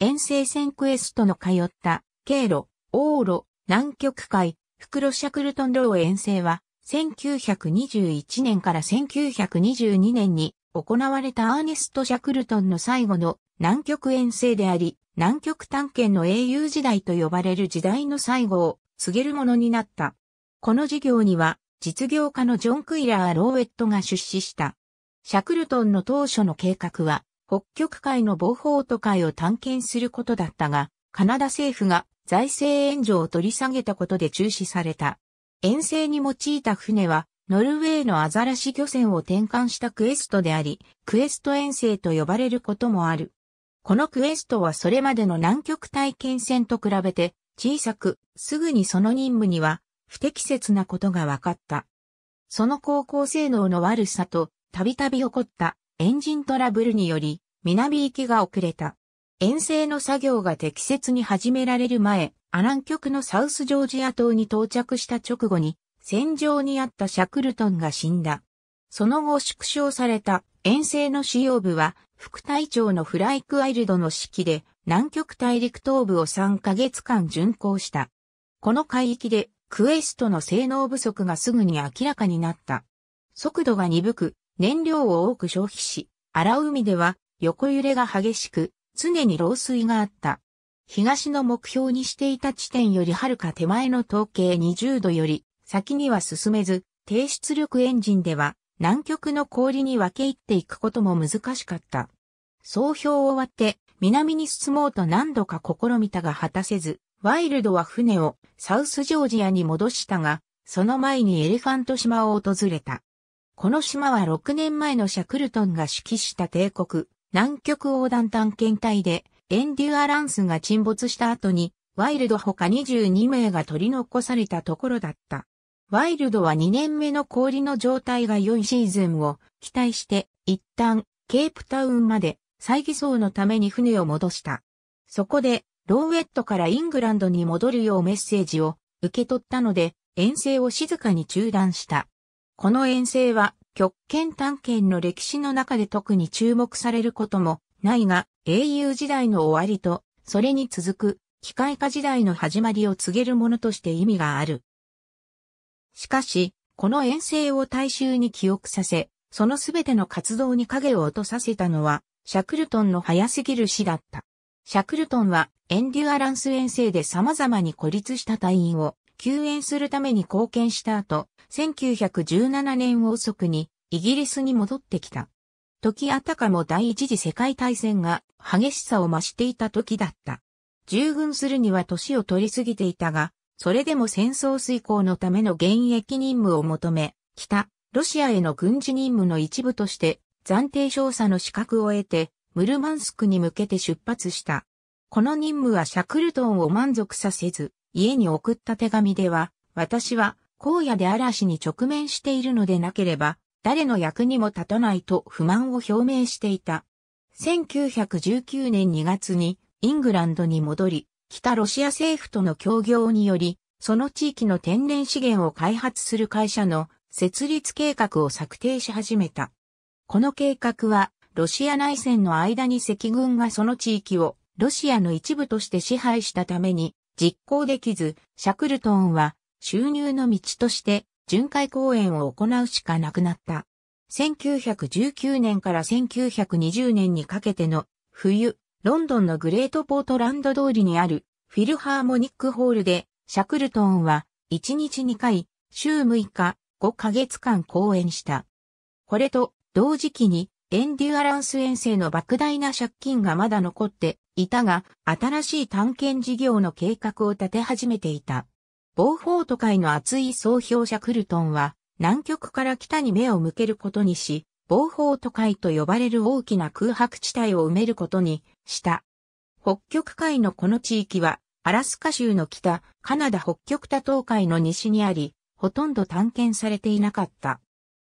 遠征船クエストの通った、経路、往路、南極海、袋シャクルトンロー遠征は、1921年から1922年に行われたアーネスト・シャクルトンの最後の南極遠征であり、南極探検の英雄時代と呼ばれる時代の最後を告げるものになった。この事業には、実業家のジョン・クイラー・ローウェットが出資した。シャクルトンの当初の計画は、北極海の防法都会を探検することだったが、カナダ政府が財政援助を取り下げたことで中止された。遠征に用いた船は、ノルウェーのアザラシ漁船を転換したクエストであり、クエスト遠征と呼ばれることもある。このクエストはそれまでの南極体験船と比べて小さく、すぐにその任務には不適切なことが分かった。その高校性能の悪さと、たびたび起こったエンジントラブルにより、南行きが遅れた。遠征の作業が適切に始められる前、アラン局のサウスジョージア島に到着した直後に、戦場にあったシャクルトンが死んだ。その後縮小された遠征の主要部は、副隊長のフライクアイルドの指揮で、南極大陸東部を3ヶ月間巡航した。この海域でクエストの性能不足がすぐに明らかになった。速度が鈍く、燃料を多く消費し、荒海では横揺れが激しく、常に漏水があった。東の目標にしていた地点よりはるか手前の統計20度より先には進めず、低出力エンジンでは南極の氷に分け入っていくことも難しかった。総評を割って南に進もうと何度か試みたが果たせず、ワイルドは船をサウスジョージアに戻したが、その前にエレファント島を訪れた。この島は6年前のシャクルトンが指揮した帝国、南極横断探検隊で、エンデュアランスが沈没した後に、ワイルド他22名が取り残されたところだった。ワイルドは2年目の氷の状態が良いシーズンを期待して、一旦、ケープタウンまで、再偽装のために船を戻した。そこで、ローウェットからイングランドに戻るようメッセージを受け取ったので、遠征を静かに中断した。この遠征は極拳探検の歴史の中で特に注目されることもないが、英雄時代の終わりと、それに続く機械化時代の始まりを告げるものとして意味がある。しかし、この遠征を大衆に記憶させ、そのすべての活動に影を落とさせたのは、シャクルトンの早すぎる死だった。シャクルトンはエンデュアランス遠征で様々に孤立した隊員を救援するために貢献した後、1917年遅くにイギリスに戻ってきた。時あたかも第一次世界大戦が激しさを増していた時だった。従軍するには年を取りすぎていたが、それでも戦争遂行のための現役任務を求め、北、ロシアへの軍事任務の一部として暫定少佐の資格を得て、ムルマンスクに向けて出発した。この任務はシャクルトンを満足させず、家に送った手紙では、私は荒野で嵐に直面しているのでなければ、誰の役にも立たないと不満を表明していた。1919年2月にイングランドに戻り、北ロシア政府との協業により、その地域の天然資源を開発する会社の設立計画を策定し始めた。この計画は、ロシア内戦の間に赤軍がその地域をロシアの一部として支配したために実行できず、シャクルトンは収入の道として巡回公演を行うしかなくなった。1919年から1920年にかけての冬、ロンドンのグレートポートランド通りにあるフィルハーモニックホールでシャクルトンは1日2回、週6日、5ヶ月間公演した。これと同時期にエンデュアランス遠征の莫大な借金がまだ残っていたが、新しい探検事業の計画を立て始めていた。ボーフォート海の厚い総評者クルトンは、南極から北に目を向けることにし、ボーフォート海と呼ばれる大きな空白地帯を埋めることにした。北極海のこの地域は、アラスカ州の北、カナダ北極多島海の西にあり、ほとんど探検されていなかった。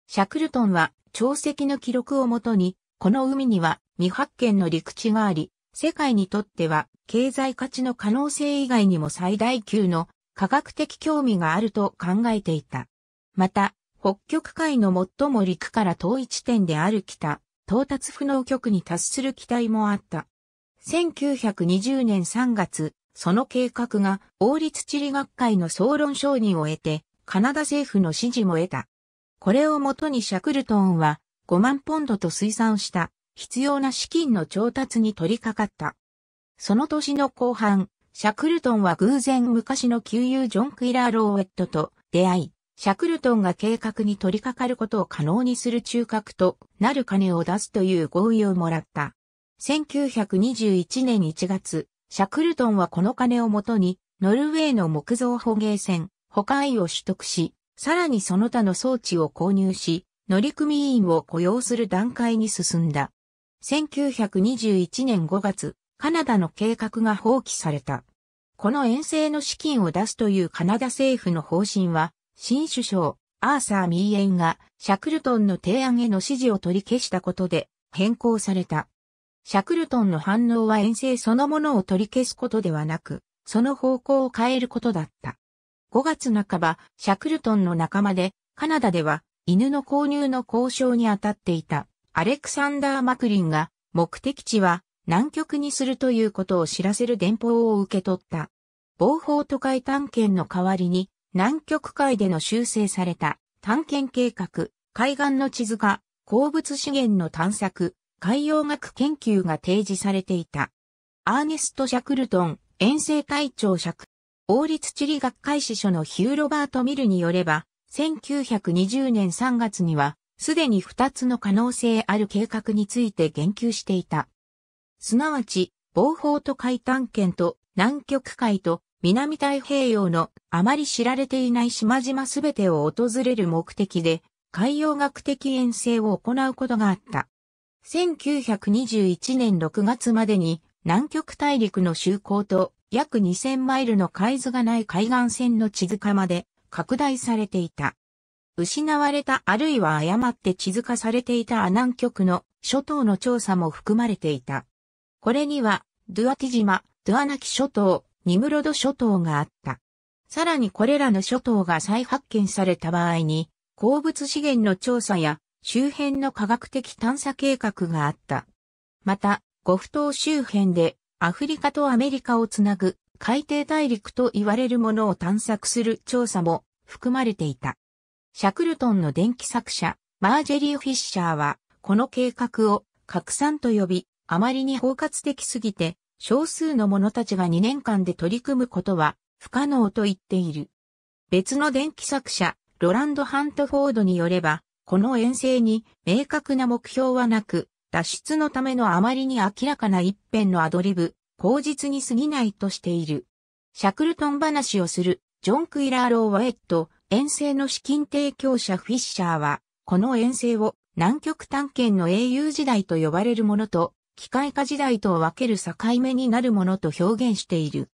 シャクルトンは、潮汐の記録をもとに、この海には未発見の陸地があり、世界にとっては経済価値の可能性以外にも最大級の科学的興味があると考えていた。また、北極海の最も陸から遠い地点である北、到達不能極に達する期待もあった。1920年3月、その計画が王立地理学会の総論承認を得て、カナダ政府の支持も得た。これをもとにシャクルトンは5万ポンドと推算した必要な資金の調達に取り掛かった。その年の後半、シャクルトンは偶然昔の旧友ジョン・クイラー・ローウェットと出会い、シャクルトンが計画に取り掛かることを可能にする中核となる金を出すという合意をもらった。1921年1月、シャクルトンはこの金をもとに、ノルウェーの木造捕鯨船、ホカイを取得し、さらにその他の装置を購入し、乗組員を雇用する段階に進んだ。1921年5月、カナダの計画が放棄された。この遠征の資金を出すというカナダ政府の方針は、新首相、アーサー・ミーエンがシャクルトンの提案への支持を取り消したことで変更された。シャクルトンの反応は遠征そのものを取り消すことではなく、その方向を変えることだった。5月半ば、シャクルトンの仲間で、カナダでは犬の購入の交渉に当たっていたアレクサンダー・マクリンが目的地は南極にするということを知らせる電報を受け取った。防法都会探検の代わりに、南極海での修正された探検計画、海岸の地図化、鉱物資源の探索、海洋学研究が提示されていた。アーネスト・シャクルトン、遠征隊長尺、王立地理学会司書のヒュー・ロバート・ミルによれば、1920年3月には、すでに2つの可能性ある計画について言及していた。すなわち、防法と海探検と南極海と南太平洋のあまり知られていない島々すべてを訪れる目的で海洋学的遠征を行うことがあった。1921年6月までに南極大陸の周航と約2000マイルの海図がない海岸線の地図化まで拡大されていた。失われたあるいは誤って地図化されていた南極の諸島の調査も含まれていた。これには、ドゥアティ島、ドゥアナキ諸島、ニムロド諸島があった。さらにこれらの諸島が再発見された場合に、鉱物資源の調査や周辺の科学的探査計画があった。また、ゴフ島周辺でアフリカとアメリカをつなぐ海底大陸と言われるものを探索する調査も含まれていた。シャクルトンの電気作者、マージェリー・フィッシャーは、この計画を拡散と呼び、あまりに包括的すぎて、少数の者たちが2年間で取り組むことは不可能と言っている。別の電気作者、ロランド・ハントフォードによれば、この遠征に明確な目標はなく、脱出のためのあまりに明らかな一辺のアドリブ、口実に過ぎないとしている。シャクルトン話をする、ジョン・クイラー・ロー・ワエット、遠征の資金提供者フィッシャーは、この遠征を南極探検の英雄時代と呼ばれるものと機械化時代と分ける境目になるものと表現している。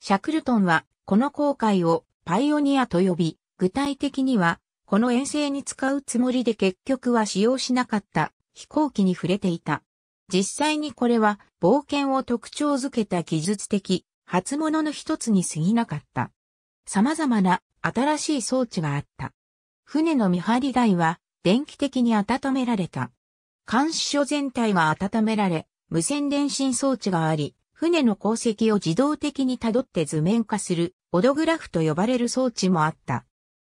シャクルトンは、この航海をパイオニアと呼び、具体的には、この遠征に使うつもりで結局は使用しなかった飛行機に触れていた。実際にこれは冒険を特徴づけた技術的初物の一つに過ぎなかった。様々な新しい装置があった。船の見張り台は電気的に温められた。監視所全体が温められ、無線電信装置があり、船の航跡を自動的に辿って図面化する、オドグラフと呼ばれる装置もあった。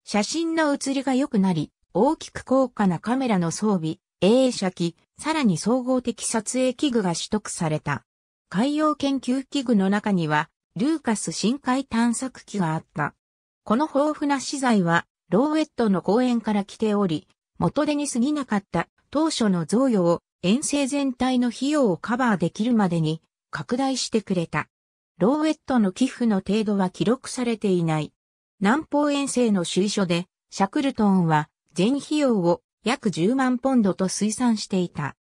写真の写りが良くなり、大きく高価なカメラの装備、映写機、さらに総合的撮影器具が取得された。海洋研究器具の中には、ルーカス深海探索機があった。この豊富な資材は、ローウェットの公園から来ており、元手に過ぎなかった当初の贈与を遠征全体の費用をカバーできるまでに拡大してくれた。ローウェットの寄付の程度は記録されていない。南方遠征の収書で、シャクルトンは全費用を約10万ポンドと推算していた。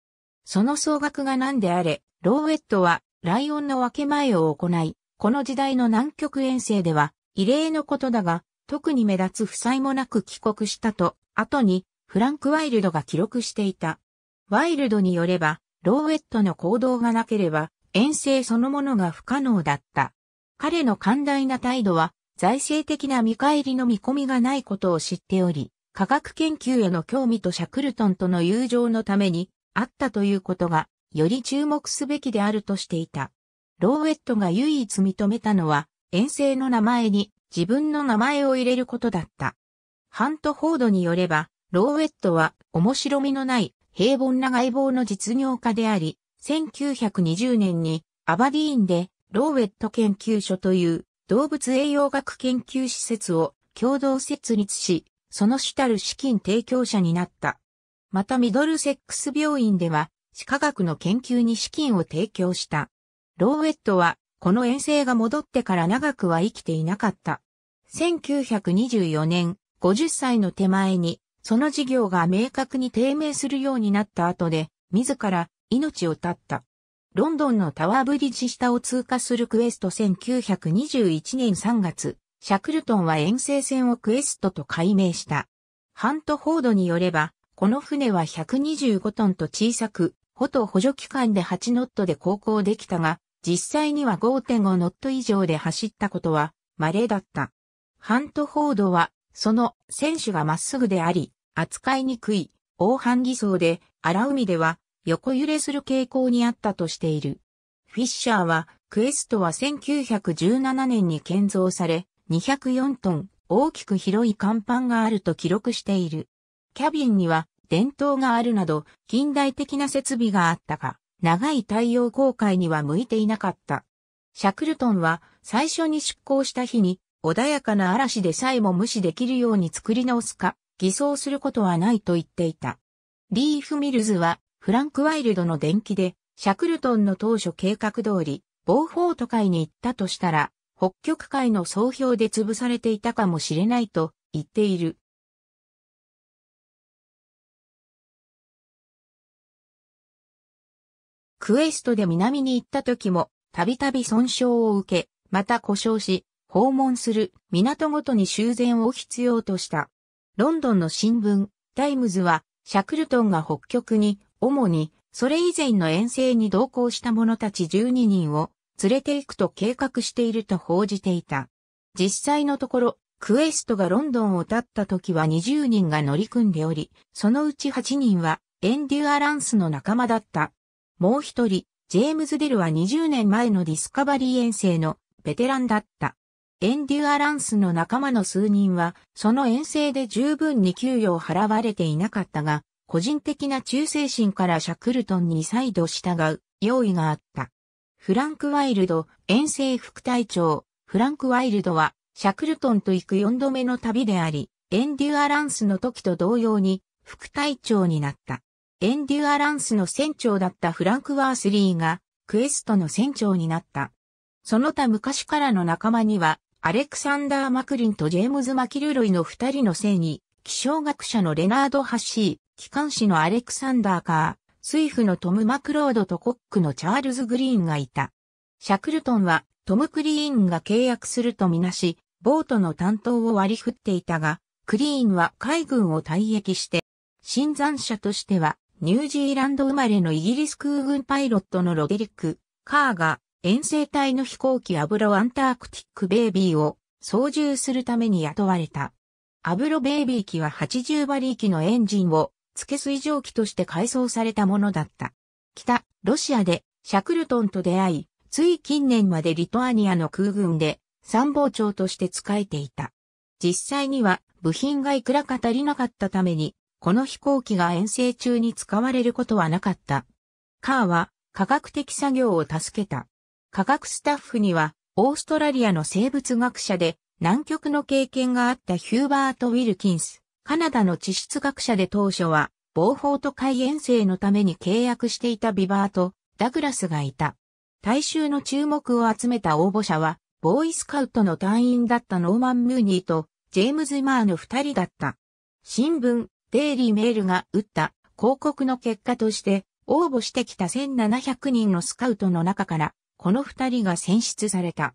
その総額が何であれ、ローウェットはライオンの分け前を行い、この時代の南極遠征では異例のことだが、特に目立つ負債もなく帰国したと、後にフランク・ワイルドが記録していた。ワイルドによれば、ローウェットの行動がなければ、遠征そのものが不可能だった。彼の寛大な態度は、財政的な見返りの見込みがないことを知っており、科学研究への興味とシャクルトンとの友情のために、あったということが、より注目すべきであるとしていた。ローウェットが唯一認めたのは、遠征の名前に自分の名前を入れることだった。ハント・フォードによれば、ローウェットは面白みのない平凡な外貌の実業家であり、1920年にアバディーンでローウェット研究所という動物栄養学研究施設を共同設立し、その主たる資金提供者になった。またミドルセックス病院では、歯科学の研究に資金を提供した。ローウェットは、この遠征が戻ってから長くは生きていなかった。1924年、50歳の手前に、その事業が明確に低迷するようになった後で、自ら命を絶った。ロンドンのタワーブリッジ下を通過するクエスト1921年3月、シャクルトンは遠征船をクエストと改名した。ハントフォードによれば、この船は125トンと小さく、ほと補助機関で8ノットで航行できたが、実際には5.5ノット以上で走ったことは稀だった。ハントフォードはその選手がまっすぐであり、扱いにくい、黄斑偽装で、荒海では横揺れする傾向にあったとしている。フィッシャーは、クエストは1917年に建造され、204トン、大きく広い甲板があると記録している。キャビンには、伝統があるなど、近代的な設備があったが、長い太陽航海には向いていなかった。シャクルトンは、最初に出港した日に、穏やかな嵐でさえも無視できるように作り直すか、偽装することはないと言っていた。リーフ・ミルズは、フランク・ワイルドの伝記で、シャクルトンの当初計画通り、ボーフォート海に行ったとしたら、北極海の総評で潰されていたかもしれないと言っている。クエストで南に行った時も、たびたび損傷を受け、また故障し、訪問する港ごとに修繕を必要とした。ロンドンの新聞、タイムズは、シャクルトンが北極に、主に、それ以前の遠征に同行した者たち12人を連れて行くと計画していると報じていた。実際のところ、クエストがロンドンを立った時は20人が乗り組んでおり、そのうち8人はエンデュアランスの仲間だった。もう一人、ジェームズ・デルは20年前のディスカバリー遠征のベテランだった。エンデュアランスの仲間の数人は、その遠征で十分に給与を払われていなかったが、個人的な忠誠心からシャクルトンに再度従う用意があった。フランク・ワイルド、遠征副隊長、フランク・ワイルドは、シャクルトンと行く4度目の旅であり、エンデュアランスの時と同様に、副隊長になった。エンデュアランスの船長だったフランク・ワースリーが、クエストの船長になった。その他昔からの仲間には、アレクサンダー・マクリンとジェームズ・マキルロイの二人のせいに、気象学者のレナード・ハッシー、機関士のアレクサンダー・カー、スイフのトム・マクロードとコックのチャールズ・グリーンがいた。シャクルトンはトム・クリーンが契約するとみなし、ボートの担当を割り振っていたが、クリーンは海軍を退役して、新参者としてはニュージーランド生まれのイギリス空軍パイロットのロデリック・カーが遠征隊の飛行機アブロアンタークティックベイビーを操縦するために雇われた。アブロベイビー機は80馬力のエンジンを付け水蒸気として改装されたものだった。北、ロシアでシャクルトンと出会い、つい近年までリトアニアの空軍で参謀長として使えていた。実際には部品がいくらか足りなかったために、この飛行機が遠征中に使われることはなかった。カーは科学的作業を助けた。科学スタッフには、オーストラリアの生物学者で、南極の経験があったヒューバート・ウィルキンス、カナダの地質学者で当初は、防法と海遠征のために契約していたビバート、ダグラスがいた。大衆の注目を集めた応募者は、ボーイスカウトの隊員だったノーマン・ムーニーと、ジェームズ・マーの二人だった。新聞、デイリー・メールが打った広告の結果として、応募してきた1700人のスカウトの中から、この二人が選出された。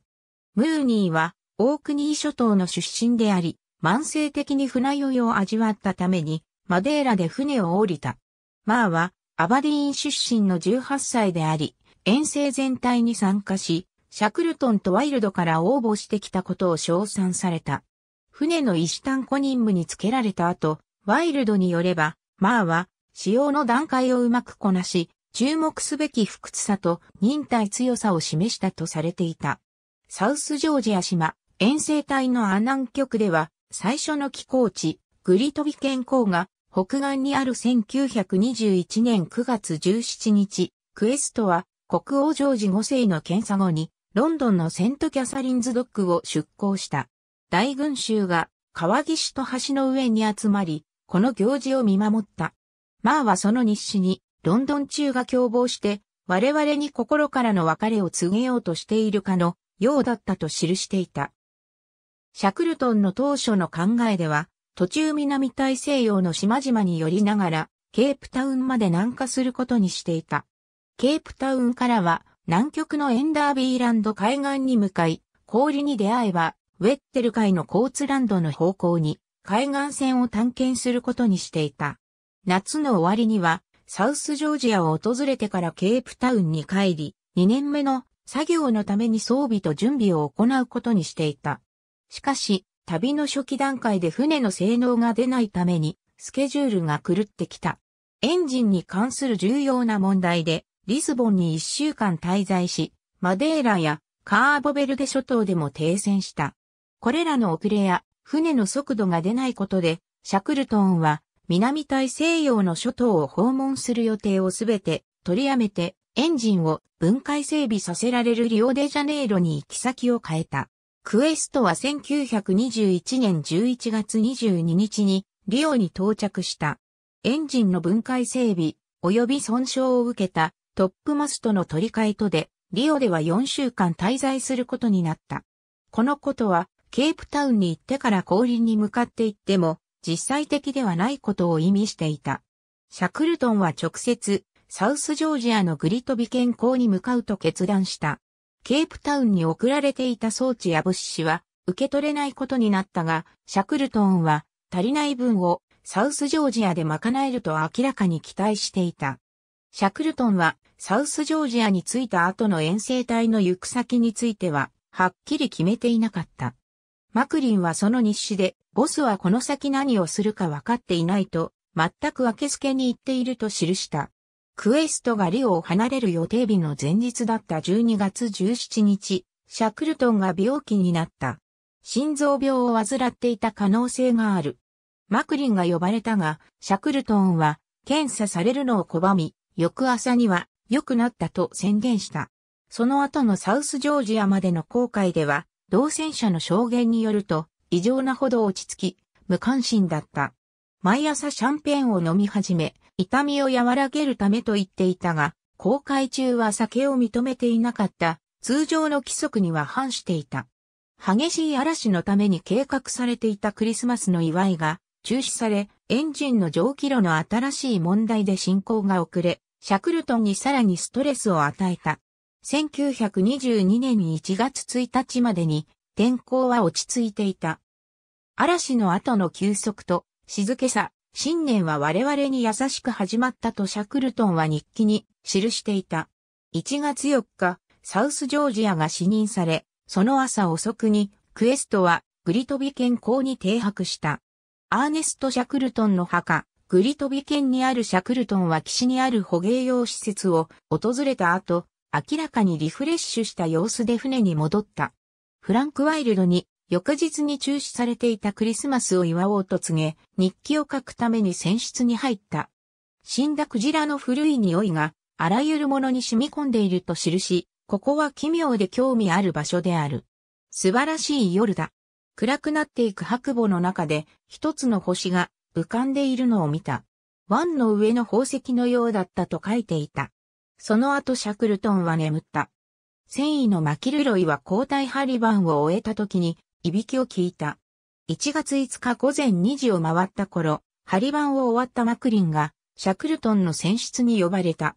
ムーニーは、オークニー諸島の出身であり、慢性的に船酔いを味わったために、マデーラで船を降りた。マーは、アバディーン出身の18歳であり、遠征全体に参加し、シャクルトンとワイルドから応募してきたことを称賛された。船の石炭庫任務につけられた後、ワイルドによれば、マーは、使用の段階をうまくこなし、注目すべき不屈さと忍耐強さを示したとされていた。サウスジョージア島、遠征隊の阿南局では、最初の寄港地、グリトビ県港が、北岸にある1921年9月17日、クエストは、国王ジョージ5世の検査後に、ロンドンのセントキャサリンズドックを出港した。大群衆が、川岸と橋の上に集まり、この行事を見守った。マーはその日誌に、ロンドン中が共謀して、我々に心からの別れを告げようとしているかのようだったと記していた。シャクルトンの当初の考えでは、途中南大西洋の島々に寄りながら、ケープタウンまで南下することにしていた。ケープタウンからは、南極のエンダービーランド海岸に向かい、氷に出会えば、ウェッテル海のコーツランドの方向に、海岸線を探検することにしていた。夏の終わりには、サウスジョージアを訪れてからケープタウンに帰り、2年目の作業のために装備と準備を行うことにしていた。しかし、旅の初期段階で船の性能が出ないために、スケジュールが狂ってきた。エンジンに関する重要な問題で、リスボンに1週間滞在し、マデーラやカーボベルデ諸島でも停戦した。これらの遅れや船の速度が出ないことで、シャクルトンは南大西洋の諸島を訪問する予定をすべて取りやめて、エンジンを分解整備させられるリオデジャネイロに行き先を変えた。クエストは1921年11月22日にリオに到着した。エンジンの分解整備及び損傷を受けたトップマストの取り替えとで、リオでは4週間滞在することになった。このことは、ケープタウンに行ってから降臨に向かって行っても、実際的ではないことを意味していた。シャクルトンは直接、サウスジョージアのグリトビ健康に向かうと決断した。ケープタウンに送られていた装置や物資は受け取れないことになったが、シャクルトンは足りない分をサウスジョージアで賄えると明らかに期待していた。シャクルトンはサウスジョージアに着いた後の遠征隊の行く先についてははっきり決めていなかった。マクリンはその日誌で、ボスはこの先何をするか分かっていないと、全く明け付けに言っていると記した。クエストがリオを離れる予定日の前日だった12月17日、シャクルトンが病気になった。心臓病を患っていた可能性がある。マクリンが呼ばれたが、シャクルトンは検査されるのを拒み、翌朝には良くなったと宣言した。その後のサウスジョージアまでの航海では、同戦者の証言によると、異常なほど落ち着き、無関心だった。毎朝シャンペーンを飲み始め、痛みを和らげるためと言っていたが、公開中は酒を認めていなかった、通常の規則には反していた。激しい嵐のために計画されていたクリスマスの祝いが中止され、エンジンの蒸気炉の新しい問題で進行が遅れ、シャクルトンにさらにストレスを与えた。1922年1月1日までに天候は落ち着いていた。嵐の後の休息と静けさ、新年は我々に優しく始まったとシャクルトンは日記に記していた。1月4日、サウスジョージアが死任され、その朝遅くにクエストはグリトビ県港に停泊した。アーネスト・シャクルトンの墓、グリトビ県にあるシャクルトンは岸にある捕鯨用施設を訪れた後、明らかにリフレッシュした様子で船に戻った。フランク・ワイルドに翌日に中止されていたクリスマスを祝おうと告げ、日記を書くために船室に入った。死んだクジラの古い匂いが、あらゆるものに染み込んでいると記し、ここは奇妙で興味ある場所である。素晴らしい夜だ。暗くなっていく白母の中で、一つの星が浮かんでいるのを見た。湾の上の宝石のようだったと書いていた。その後シャクルトンは眠った。繊維のマキルロイは交代ハリバンを終えた時に、いびきを聞いた。1月5日午前2時を回った頃、ハリバンを終わったマクリンが、シャクルトンの選出に呼ばれた。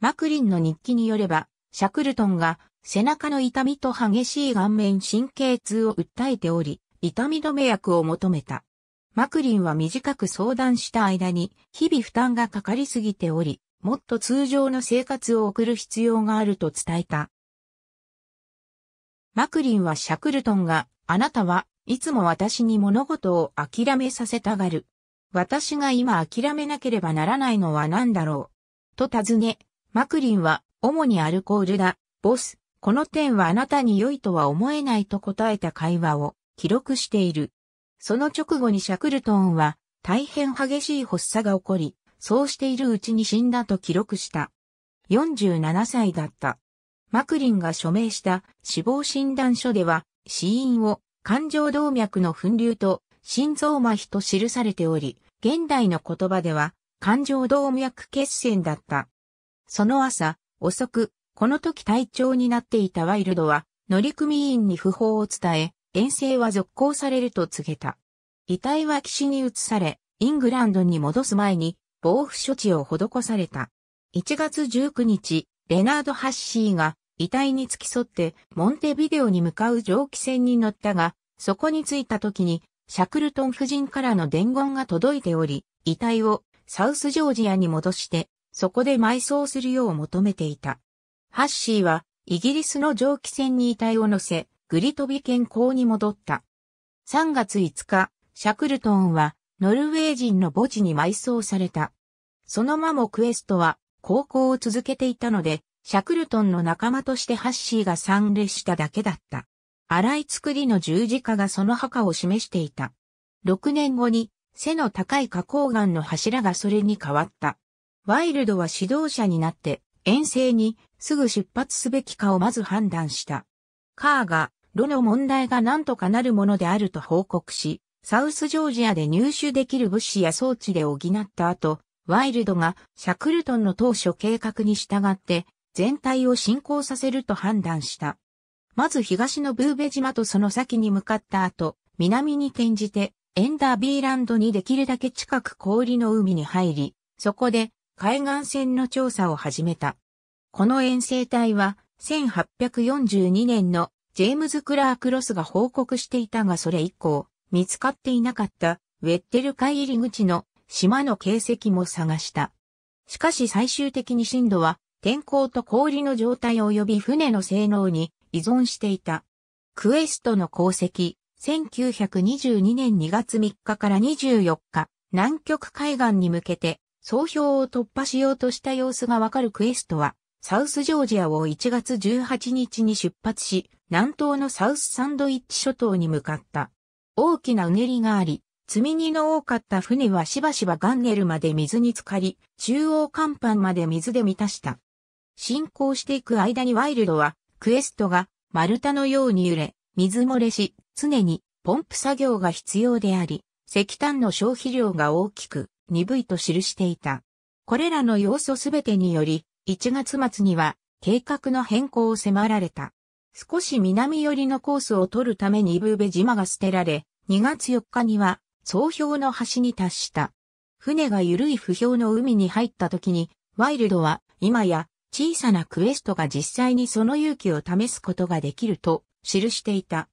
マクリンの日記によれば、シャクルトンが背中の痛みと激しい顔面神経痛を訴えており、痛み止め薬を求めた。マクリンは短く相談した間に、日々負担がかかりすぎており、もっと通常の生活を送る必要があると伝えた。マクリンはシャクルトンが、あなたはいつも私に物事を諦めさせたがる。私が今諦めなければならないのは何だろう。と尋ね、マクリンは、主にアルコールだ、ボス、この点はあなたに良いとは思えないと答えた会話を記録している。その直後にシャクルトンは大変激しい発作が起こり、そうしているうちに死んだと記録した。47歳だった。マクリンが署名した死亡診断書では、死因を感情動脈の粉瘤と心臓麻痺と記されており、現代の言葉では感情動脈血栓だった。その朝、遅く、この時隊長になっていたワイルドは、乗組員に不法を伝え、遠征は続行されると告げた。遺体は岸に移され、イングランドに戻す前に、防腐処置を施された。1月19日、レナード・ハッシーが遺体に付き添ってモンテビデオに向かう蒸気船に乗ったが、そこに着いた時にシャクルトン夫人からの伝言が届いており、遺体をサウスジョージアに戻して、そこで埋葬するよう求めていた。ハッシーはイギリスの蒸気船に遺体を乗せ、グリトビ県港に戻った。3月5日、シャクルトンはノルウェー人の墓地に埋葬された。そのままクエストは、高校を続けていたので、シャクルトンの仲間としてハッシーが参列しただけだった。荒い作りの十字架がその墓を示していた。6年後に、背の高い花崗岩の柱がそれに変わった。ワイルドは指導者になって、遠征にすぐ出発すべきかをまず判断した。カーが、炉の問題が何とかなるものであると報告し、サウスジョージアで入手できる物資や装置で補った後、ワイルドがシャクルトンの当初計画に従って全体を進行させると判断した。まず東のブーベ島とその先に向かった後、南に転じてエンダービーランドにできるだけ近く氷の海に入り、そこで海岸線の調査を始めた。この遠征隊は1842年のジェームズ・クラーク・ロスが報告していたがそれ以降、見つかっていなかったウェッテル海入り口の島の形跡も探した。しかし最終的に震度は天候と氷の状態及び船の性能に依存していた。クエストの功績、1922年2月3日から24日、南極海岸に向けて総評を突破しようとした様子がわかるクエストは、サウスジョージアを1月18日に出発し、南東のサウスサンドイッチ諸島に向かった。大きなうねりがあり、積み荷の多かった船はしばしばガンネルまで水に浸かり、中央甲板まで水で満たした。進行していく間にワイルドは、クエストが丸太のように揺れ、水漏れし、常にポンプ作業が必要であり、石炭の消費量が大きく、鈍いと記していた。これらの要素すべてにより、1月末には計画の変更を迫られた。少し南寄りのコースを取るためにイブーベ島が捨てられ、2月4日には、総氷の端に達した。船が緩い不評の海に入った時に、ワイルドは、今や、小さなクエストが実際にその勇気を試すことができると、記していた。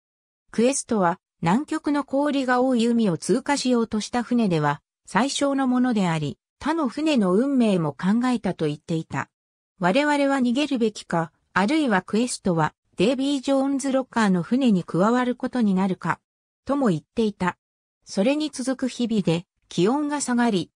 クエストは、南極の氷が多い海を通過しようとした船では、最小のものであり、他の船の運命も考えたと言っていた。我々は逃げるべきか、あるいはクエストはデイビー・ジョーンズ・ロッカーの船に加わることになるか、とも言っていた。それに続く日々で気温が下がり、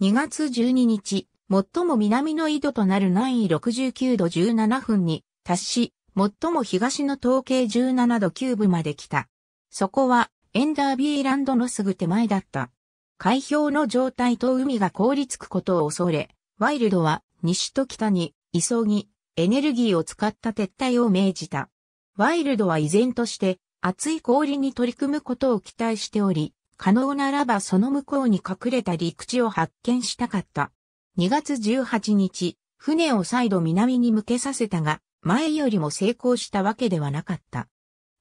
2月12日、最も南の緯度となる南緯69度17分に達し、最も東の統計17度9分まで来た。そこはエンダービーランドのすぐ手前だった。海氷の状態と海が凍りつくことを恐れ、ワイルドは西と北に急ぎエネルギーを使った撤退を命じた。ワイルドは依然として厚い氷に取り組むことを期待しており、可能ならばその向こうに隠れた陸地を発見したかった。2月18日、船を再度南に向けさせたが、前よりも成功したわけではなかった。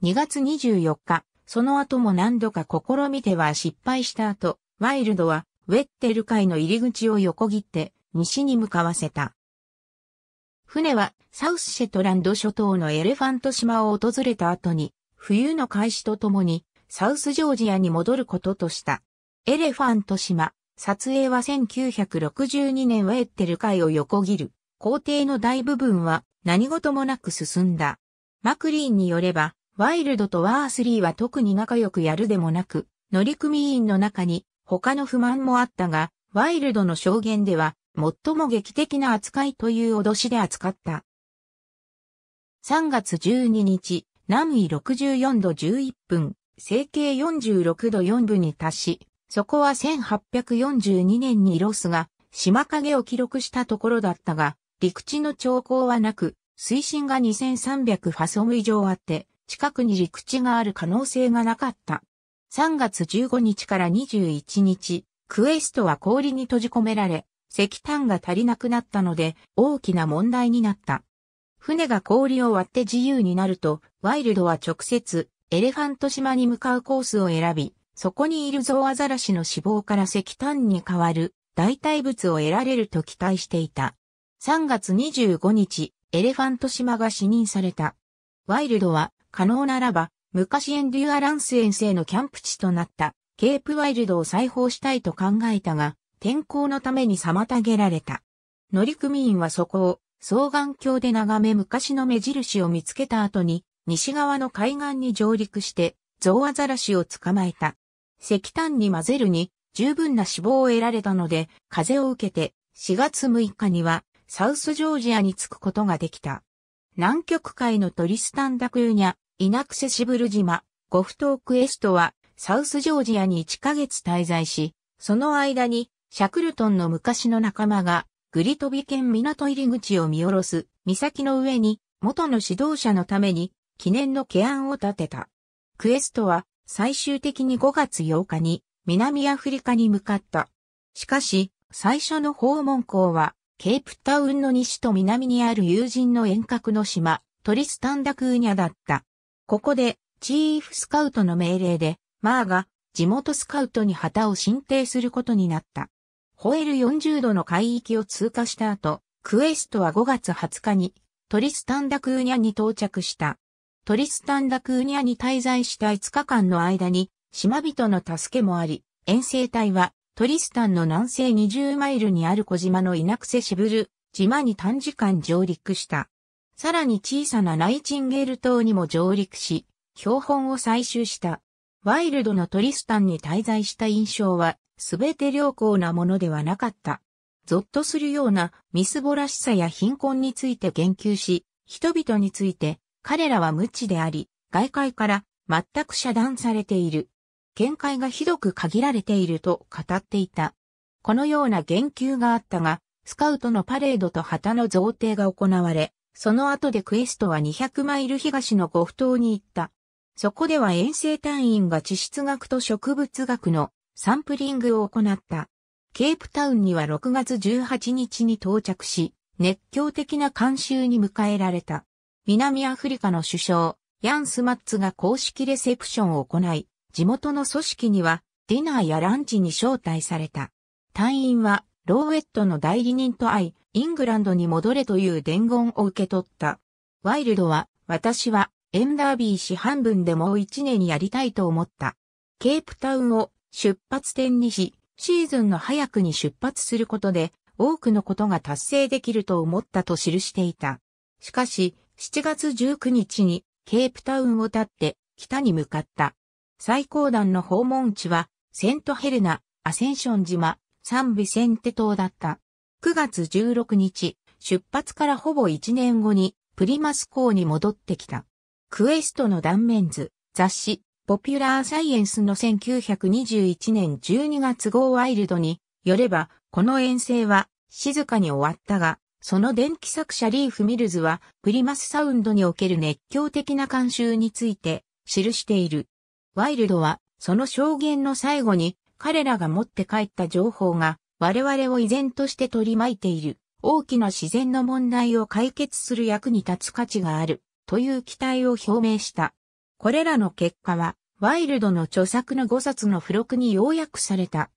2月24日、その後も何度か試みては失敗した後、ワイルドはウェッテル海の入り口を横切って西に向かわせた。船はサウスシェトランド諸島のエレファント島を訪れた後に、冬の開始とともに、サウスジョージアに戻ることとした。エレファント島、撮影は1962年ウェッテル海を横切る。皇帝の大部分は何事もなく進んだ。マクリーンによれば、ワイルドとワースリーは特に仲良くやるでもなく、乗組員の中に他の不満もあったが、ワイルドの証言では最も劇的な扱いという脅しで扱った。3月12日、南緯64度11分、成形46度4分に達し、そこは1842年にロスが島影を記録したところだったが、陸地の兆候はなく、水深が2300ファソム以上あって、近くに陸地がある可能性がなかった。3月15日から21日、クエストは氷に閉じ込められ、石炭が足りなくなったので大きな問題になった。船が氷を割って自由になると、ワイルドは直接、エレファント島に向かうコースを選び、そこにいるゾウアザラシの死亡から石炭に変わる代替物を得られると期待していた。3月25日、エレファント島が死任された。ワイルドは可能ならば昔エンデュアランス遠征のキャンプ地となったケープワイルドを再訪したいと考えたが、天候のために妨げられた。乗組員はそこを双眼鏡で眺め昔の目印を見つけた後に、西側の海岸に上陸して、ゾウアザラシを捕まえた。石炭に混ぜるに、十分な脂肪を得られたので、風を受けて、4月6日には、サウスジョージアに着くことができた。南極海のトリスタンダクユニャ、イナクセシブル島、ゴフトークエストは、サウスジョージアに1ヶ月滞在し、その間にシャクルトンの昔の仲間が、グリトビ県港入り口を見下ろす、岬の上に、元の指導者のために、記念の懸案を立てた。クエストは、最終的に5月8日に、南アフリカに向かった。しかし、最初の訪問校は、ケープタウンの西と南にある友人の遠隔の島、トリスタンダクーニャだった。ここで、チーフスカウトの命令で、マーが地元スカウトに旗を進呈することになった。ホエル40度の海域を通過した後、クエストは5月20日にトリスタンダクーニャに到着した。トリスタンダクーニャに滞在した5日間の間に島人の助けもあり、遠征隊はトリスタンの南西20マイルにある小島のイナクセシブル島に短時間上陸した。さらに小さなナイチンゲール島にも上陸し、標本を採集した。ワイルドのトリスタンに滞在した印象はすべて良好なものではなかった。ゾッとするようなみすぼらしさや貧困について言及し、人々について彼らは無知であり、外界から全く遮断されている。見解がひどく限られていると語っていた。このような言及があったが、スカウトのパレードと旗の贈呈が行われ、その後でクエストは200マイル東のゴフ島に行った。そこでは遠征隊員が地質学と植物学のサンプリングを行った。ケープタウンには6月18日に到着し、熱狂的な監修に迎えられた。南アフリカの首相、ヤン・スマッツが公式レセプションを行い、地元の組織にはディナーやランチに招待された。隊員はローウェットの代理人と会い、イングランドに戻れという伝言を受け取った。ワイルドは、私はエンダービー市半分でもう一年やりたいと思った。ケープタウンを出発点にし、シーズンの早くに出発することで、多くのことが達成できると思ったと記していた。しかし、7月19日にケープタウンを立って北に向かった。最高段の訪問地は、セントヘルナ、アセンション島、サンビセンテ島だった。9月16日、出発からほぼ1年後に、プリマス港に戻ってきた。クエストの断面図、雑誌、ポピュラーサイエンスの1921年12月号ワイルドによれば、この遠征は静かに終わったが、その電気作者リーフ・ミルズは、プリマスサウンドにおける熱狂的な慣習について記している。ワイルドは、その証言の最後に、彼らが持って帰った情報が、我々を依然として取り巻いている、大きな自然の問題を解決する役に立つ価値がある、という期待を表明した。これらの結果は、ワイルドの著作の5冊の付録に要約された。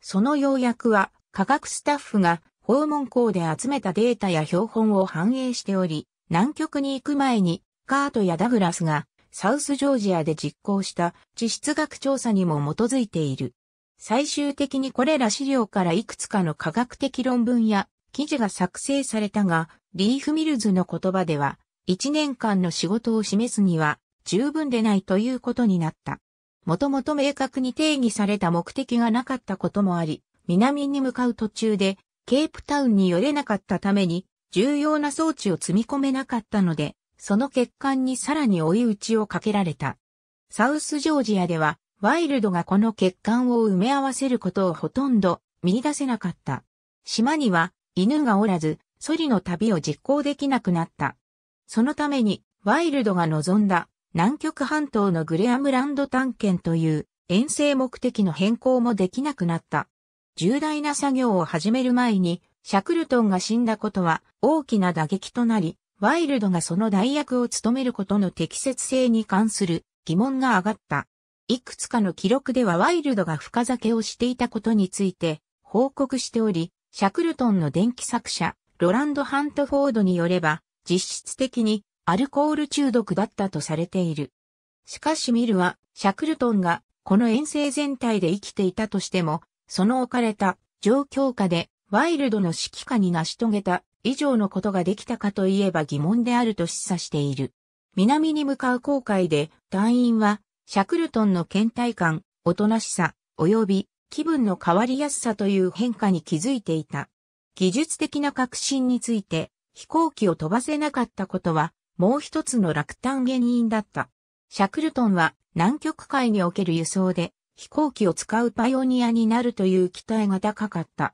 その要約は、科学スタッフが訪問校で集めたデータや標本を反映しており、南極に行く前に、カートやダグラスがサウスジョージアで実行した地質学調査にも基づいている。最終的にこれら資料からいくつかの科学的論文や記事が作成されたが、リーフ・ミルズの言葉では、1年間の仕事を示すには十分でないということになった。もともと明確に定義された目的がなかったこともあり、南に向かう途中で、ケープタウンに寄れなかったために、重要な装置を積み込めなかったので、その欠陥にさらに追い打ちをかけられた。サウスジョージアでは、ワイルドがこの欠陥を埋め合わせることをほとんど見出せなかった。島には犬がおらず、ソリの旅を実行できなくなった。そのために、ワイルドが望んだ南極半島のグレアムランド探検という遠征目的の変更もできなくなった。重大な作業を始める前に、シャクルトンが死んだことは大きな打撃となり、ワイルドがその代役を務めることの適切性に関する疑問が上がった。いくつかの記録ではワイルドが深酒をしていたことについて報告しており、シャクルトンの電気作者、ロランド・ハントフォードによれば、実質的にアルコール中毒だったとされている。しかしミルは、シャクルトンがこの遠征全体で生きていたとしても、その置かれた状況下でワイルドの指揮下に成し遂げた以上のことができたかといえば疑問であると示唆している。南に向かう航海で隊員はシャクルトンの倦怠感、おとなしさ、及び気分の変わりやすさという変化に気づいていた。技術的な革新について飛行機を飛ばせなかったことはもう一つの落胆原因だった。シャクルトンは南極海における輸送で飛行機を使うパイオニアになるという期待が高かった。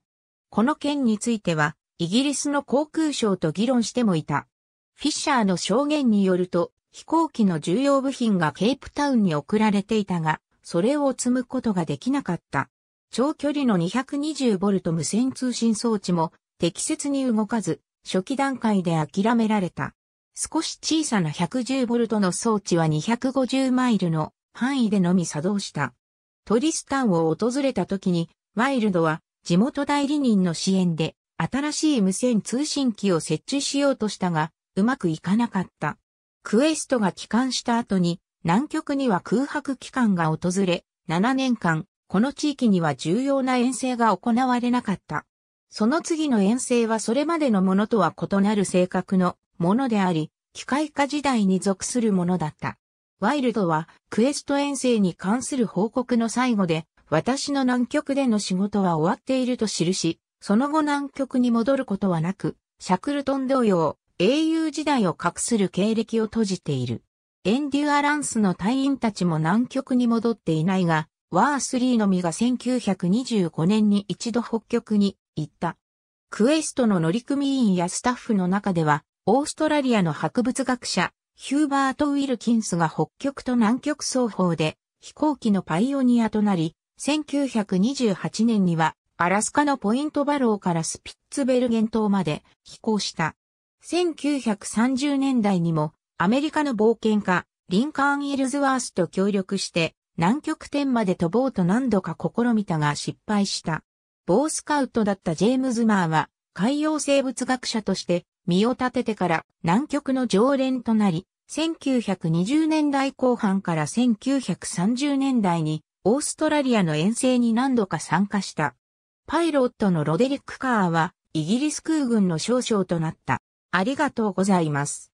この件についてはイギリスの航空省と議論してもいた。フィッシャーの証言によると飛行機の重要部品がケープタウンに送られていたが、それを積むことができなかった。長距離の 220V 無線通信装置も適切に動かず、初期段階で諦められた。少し小さな 110V の装置は250マイルの範囲でのみ作動した。トリスタンを訪れた時に、ワイルドは地元代理人の支援で新しい無線通信機を設置しようとしたが、うまくいかなかった。クエストが帰還した後に、南極には空白期間が訪れ、7年間、この地域には重要な遠征が行われなかった。その次の遠征はそれまでのものとは異なる性格のものであり、機械化時代に属するものだった。ワイルドは、クエスト遠征に関する報告の最後で、私の南極での仕事は終わっていると記し、その後南極に戻ることはなく、シャクルトン同様、英雄時代を隠する経歴を閉じている。エンデュアランスの隊員たちも南極に戻っていないが、ワースリーのみが1925年に一度北極に行った。クエストの乗組員やスタッフの中では、オーストラリアの博物学者、ヒューバート・ウィルキンスが北極と南極双方で飛行機のパイオニアとなり、1928年にはアラスカのポイントバローからスピッツベルゲン島まで飛行した。1930年代にもアメリカの冒険家、リンカーン・イルズワースと協力して南極点まで飛ぼうと何度か試みたが失敗した。ボースカウトだったジェームズ・マーは海洋生物学者として身を立ててから南極の常連となり、1920年代後半から1930年代にオーストラリアの遠征に何度か参加した。パイロットのロデリック・カーはイギリス空軍の少将となった。ありがとうございます。